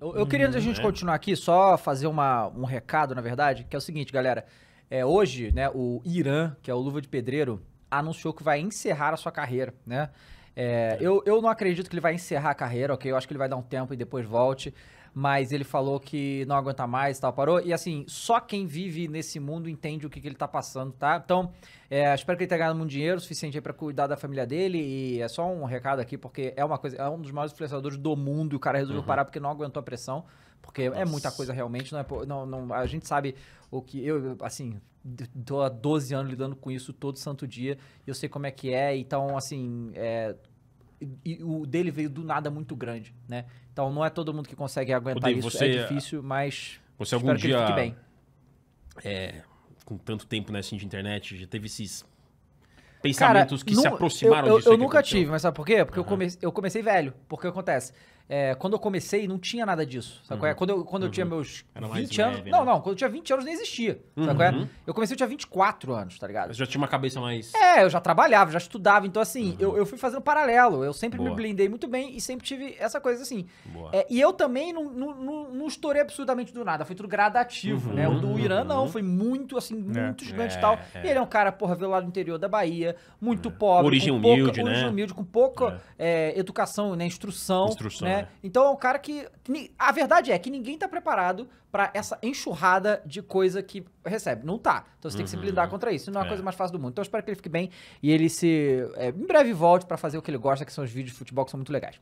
Eu, eu queria, antes hum, da uhum, gente é. continuar aqui, só fazer uma, um recado, na verdade, que é o seguinte, galera. É, hoje, né, o Irã, que é o Luva de Pedreiro, anunciou que vai encerrar a sua carreira, né? É, eu, eu não acredito que ele vai encerrar a carreira, ok? Eu acho que ele vai dar um tempo e depois volte mas ele falou que não aguenta mais, tal, parou. E assim, só quem vive nesse mundo entende o que, que ele tá passando, tá? Então, é, espero que ele tenha ganhado muito dinheiro suficiente aí pra cuidar da família dele. E é só um recado aqui, porque é uma coisa, é um dos maiores influenciadores do mundo e o cara resolveu uhum. parar porque não aguentou a pressão. Porque é Nossa. é muita coisa realmente, não é. Não, não, a gente sabe o que. Eu, assim, tô há 12 anos lidando com isso todo santo dia. Eu sei como é que é. Então, assim, é, e o dele veio do nada muito grande, né? Então não é todo mundo que consegue aguentar Dave, isso, você, é difícil, mas você algum dia bem. É, com tanto tempo né, assim, de internet, já teve esses pensamentos Cara, que não, se aproximaram eu, disso? Eu, nunca tive, mas sabe por quê? Porque uhum. eu, comecei, eu comecei velho. Porque acontece, é, quando eu comecei, não tinha nada disso. Sabe uhum. qual é? Uhum. Quando eu, quando uhum. eu tinha uhum. meus Era 20 anos. Leve, não, né? não, quando eu tinha 20 anos nem existia. Sabe uhum. qual é? Uhum. Eu comecei, eu tinha 24 anos, tá ligado? Eu já tinha uma cabeça mais. É, eu já trabalhava, já estudava. Então, assim, eu, eu fui fazendo paralelo. Eu sempre Boa. me blindei muito bem e sempre tive essa coisa assim. É, e eu também não, não, não, não estourei absurdamente do nada. Foi tudo gradativo, né? O do Irã, não. Foi muito, assim, é. muito é, gigante e tal. É. E ele é um cara, porra, veio lá do interior da Bahia, muito pobre. Origem humilde, pouca, né? Origem humilde, com pouca educação, né? Instrução. Instrução. Né? Né? É. Então é um cara que. A verdade é que ninguém tá preparado para essa enxurrada de coisa que recebe. Não tá. Então você uhum. tem que se uhum. blindar contra isso. Não é a é. coisa mais fácil do mundo. Então eu espero que ele fique bem e ele se. É, em breve volte para fazer o que ele gosta, que são os vídeos de futebol que são muito legais.